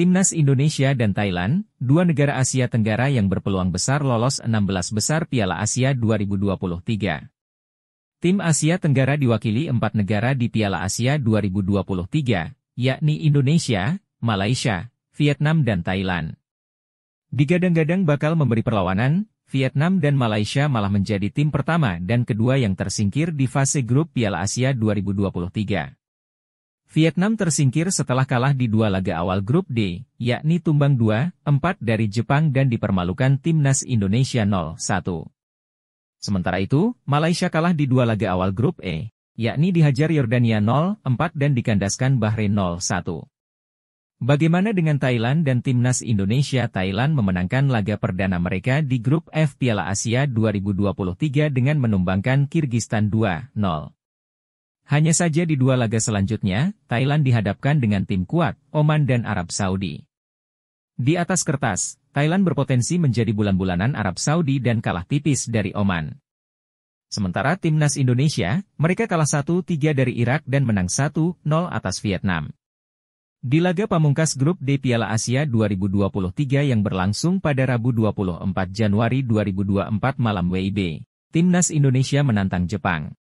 Timnas Indonesia dan Thailand, dua negara Asia Tenggara yang berpeluang besar lolos 16 besar Piala Asia 2023. Tim Asia Tenggara diwakili empat negara di Piala Asia 2023, yakni Indonesia, Malaysia, Vietnam dan Thailand. Digadang-gadang bakal memberi perlawanan, Vietnam dan Malaysia malah menjadi tim pertama dan kedua yang tersingkir di fase grup Piala Asia 2023. Vietnam tersingkir setelah kalah di dua laga awal grup D, yakni tumbang 2-4 dari Jepang dan dipermalukan timnas Indonesia 0-1. Sementara itu, Malaysia kalah di dua laga awal grup E, yakni dihajar Yordania 0-4 dan dikandaskan Bahrain 0-1. Bagaimana dengan Thailand dan timnas Indonesia? Thailand memenangkan laga perdana mereka di grup F Piala Asia 2023 dengan menumbangkan Kirgistan 2-0. Hanya saja di dua laga selanjutnya, Thailand dihadapkan dengan tim kuat, Oman dan Arab Saudi. Di atas kertas, Thailand berpotensi menjadi bulan-bulanan Arab Saudi dan kalah tipis dari Oman. Sementara timnas Indonesia, mereka kalah 1-3 dari Irak dan menang 1-0 atas Vietnam. Di laga pamungkas grup D Piala Asia 2023 yang berlangsung pada Rabu 24 Januari 2024 malam WIB, timnas Indonesia menantang Jepang.